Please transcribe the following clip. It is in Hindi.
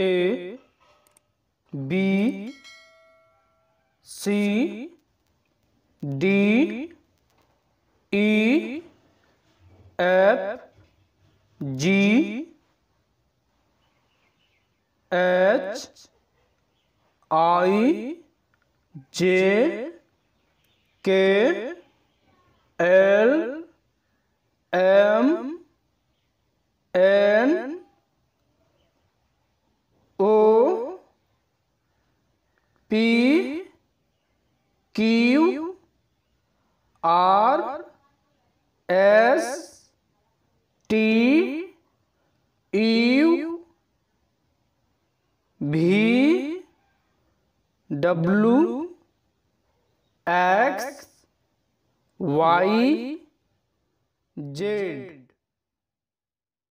A B C D E F G H I J K L L P Q R S T U V W X Y Z